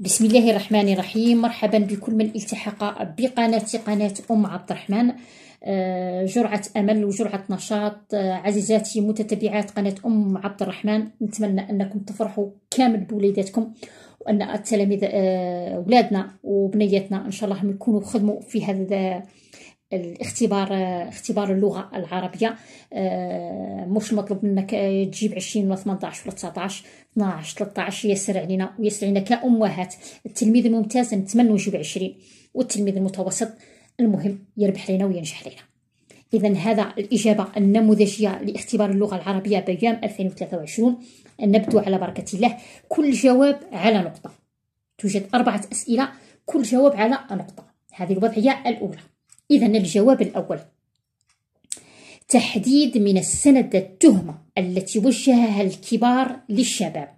بسم الله الرحمن الرحيم مرحبا بكل من التحق بقناتي قناة أم عبد الرحمن آه، جرعة أمل وجرعة نشاط آه، عزيزاتي متتبعات قناة أم عبد الرحمن نتمنى أنكم تفرحوا كامل بوليداتكم وأن التلاميذ آه، أولادنا وبنياتنا إن شاء الله يكونوا خدموا في هذا الاختبار اختبار اللغه العربيه آه، مش مطلوب منك آه، تجيب 20 ولا 18 ولا 19 12 13 يسر علينا ويسر علينا كامهات التلميذ الممتاز نتمنى يجيب 20 والتلميذ المتوسط المهم يربح لينا وينجح لينا اذا هذا الاجابه النموذجيه لاختبار اللغه العربيه بيام 2023 نبدو على بركه الله كل جواب على نقطه توجد اربعه اسئله كل جواب على نقطه هذه الوضعيه الاولى إذا الجواب الأول تحديد من السند التهمة التي وجهها الكبار للشباب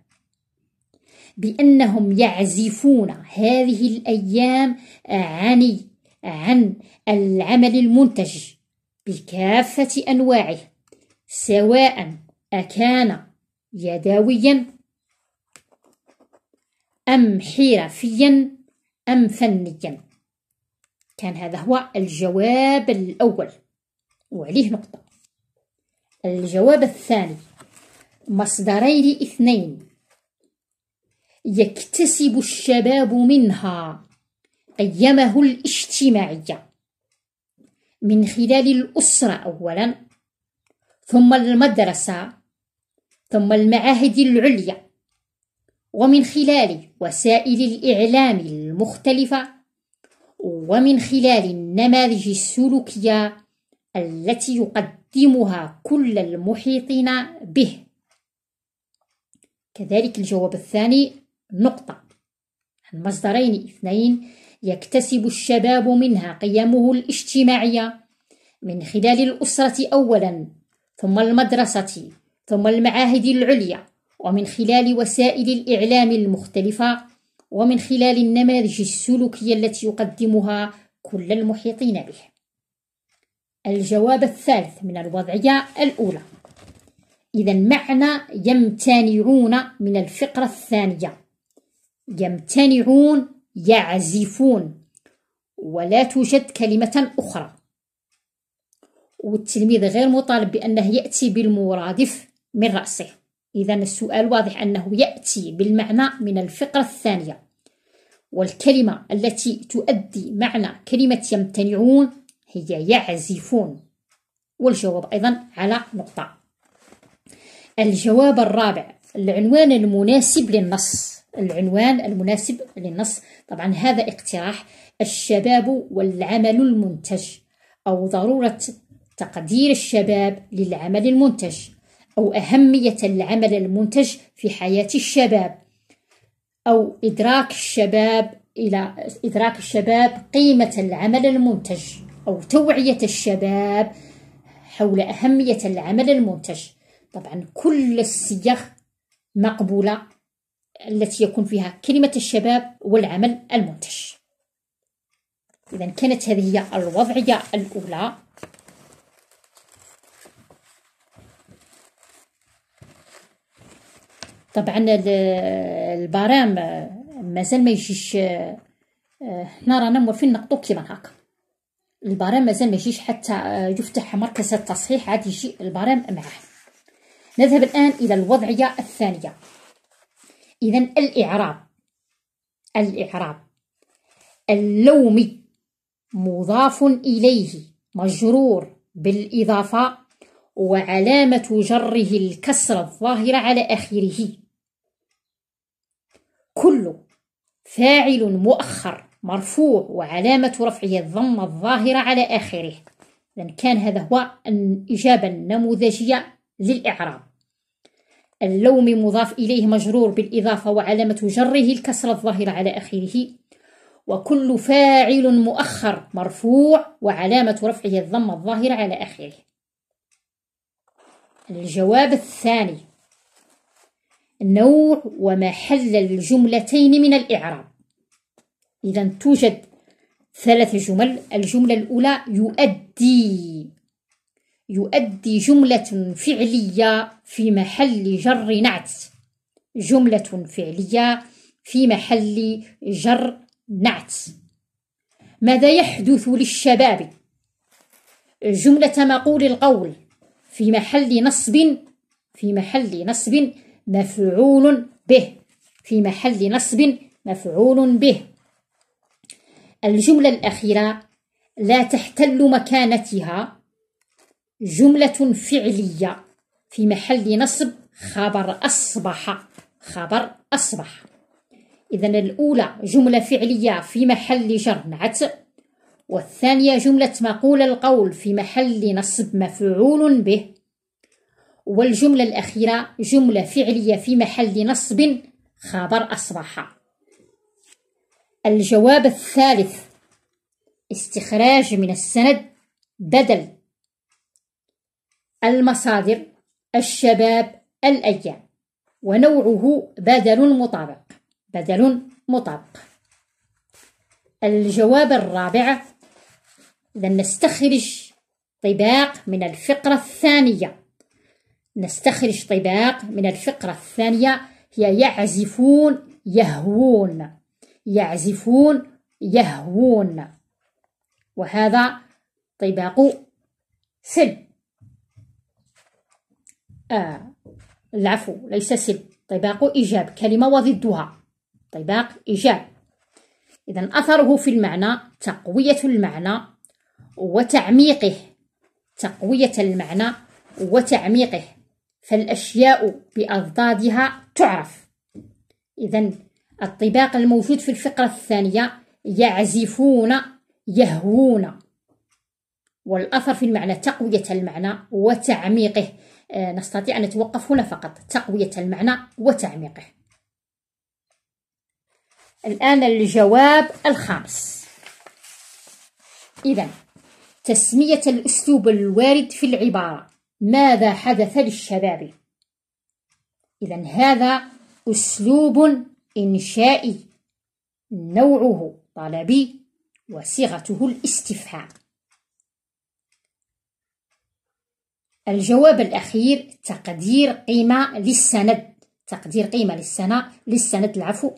بأنهم يعزفون هذه الأيام عن عن العمل المنتج بكافة أنواعه سواء أكان يدويا أم حرفيا أم فنيا كان هذا هو الجواب الأول وعليه نقطة الجواب الثاني مصدرين اثنين يكتسب الشباب منها قيمه الاجتماعية من خلال الأسرة أولا ثم المدرسة ثم المعاهد العليا ومن خلال وسائل الإعلام المختلفة ومن خلال النماذج السلوكية التي يقدمها كل المحيطين به كذلك الجواب الثاني نقطة المصدرين اثنين يكتسب الشباب منها قيمه الاجتماعية من خلال الأسرة أولا ثم المدرسة ثم المعاهد العليا ومن خلال وسائل الإعلام المختلفة ومن خلال النماذج السلوكية التي يقدمها كل المحيطين به الجواب الثالث من الوضعية الأولى إذا معنى يمتنعون من الفقرة الثانية يمتنعون يعزفون ولا توجد كلمة أخرى والتلميذ غير مطالب بأنه يأتي بالمرادف من رأسه إذا السؤال واضح أنه يأتي بالمعنى من الفقرة الثانية والكلمة التي تؤدي معنى كلمة يمتنعون هي يعزفون والجواب أيضا على نقطة الجواب الرابع العنوان المناسب للنص العنوان المناسب للنص طبعا هذا اقتراح الشباب والعمل المنتج أو ضرورة تقدير الشباب للعمل المنتج أو أهمية العمل المنتج في حياة الشباب أو إدراك الشباب إلى إدراك الشباب قيمة العمل المنتج أو توعية الشباب حول أهمية العمل المنتج طبعا كل السياق مقبولة التي يكون فيها كلمة الشباب والعمل المنتج إذا كانت هذه هي الوضعية الأولى طبعا البرام مازال ما يجيش هنا رانا موالفين نقطو كيما هكا البرام مازال ما يجيش حتى يفتح مركز التصحيح عاد يجي البرام معاه نذهب الآن إلى الوضعية الثانية إذا الإعراب الإعراب اللومي مضاف إليه مجرور بالإضافة وعلامة جره الكسرة الظاهرة على آخره كل فاعل مؤخر مرفوع وعلامة رفعه الضمة الظاهرة على آخره لأن كان هذا هو الإجابة النموذجية للإعراب اللوم مضاف إليه مجرور بالإضافة وعلامة جره الكسرة الظاهرة على آخره وكل فاعل مؤخر مرفوع وعلامة رفعه الضمة الظاهرة على آخره الجواب الثاني نوع ومحل الجملتين من الإعراب إذا توجد ثلاث جمل الجملة الأولى يؤدي يؤدي جملة فعلية في محل جر نعت جملة فعلية في محل جر نعت ماذا يحدث للشباب جملة مقول القول في محل نصب في محل نصب مفعول به في محل نصب مفعول به الجملة الأخيرة لا تحتل مكانتها جملة فعلية في محل نصب خبر أصبح خبر أصبح إذا الأولى جملة فعلية في محل جر نعت والثانية جملة مقول القول في محل نصب مفعول به والجملة الأخيرة جملة فعلية في محل نصب خبر أصبح الجواب الثالث استخراج من السند بدل المصادر الشباب الأيام ونوعه بدل مطابق بدل مطابق الجواب الرابع نستخرج طباق من الفقرة الثانية نستخرج طباق من الفقرة الثانية هي يعزفون يهوون يعزفون يهوون وهذا طباق سل آه العفو ليس سل طباق إيجاب كلمة وضدها طباق إيجاب إذا أثره في المعنى تقوية المعنى وتعميقه تقوية المعنى وتعميقه فالأشياء بأضدادها تعرف إذا الطباق الموجود في الفقرة الثانية يعزفون يهوون والأثر في المعنى تقوية المعنى وتعميقه آه، نستطيع أن نتوقف هنا فقط تقوية المعنى وتعميقه الآن الجواب الخامس إذا تسمية الأسلوب الوارد في العبارة ماذا حدث للشباب إذا هذا أسلوب إنشائي نوعه طلبي وصيغته الاستفهام الجواب الأخير تقدير قيمة للسند تقدير قيمة للسنة للسند العفو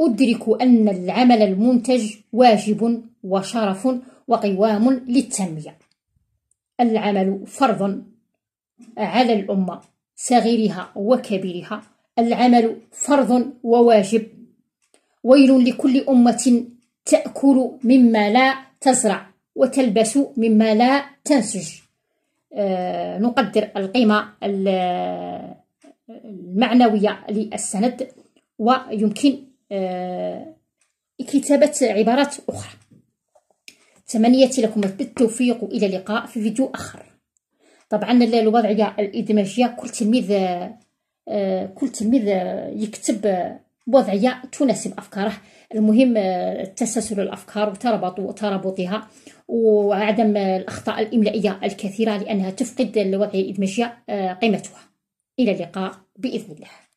أدرك أن العمل المنتج واجب وشرف وقوام للتنمية العمل فرض على الأمة صغيرها وكبيرها العمل فرض وواجب ويل لكل أمة تأكل مما لا تزرع وتلبس مما لا تنسج أه نقدر القيمة المعنوية للسند ويمكن أه كتابة عبارات أخرى تمنيتي لكم بالتوفيق والى اللقاء في فيديو اخر طبعا الوضعيه الادماجيه كل تلميذ آه، كل تلميذ يكتب وضعيه تناسب افكاره المهم آه، تسلسل الافكار وترابط وترابطها وعدم الاخطاء الاملائيه الكثيره لانها تفقد الوضعيه الادماجيه آه، قيمتها الى اللقاء باذن الله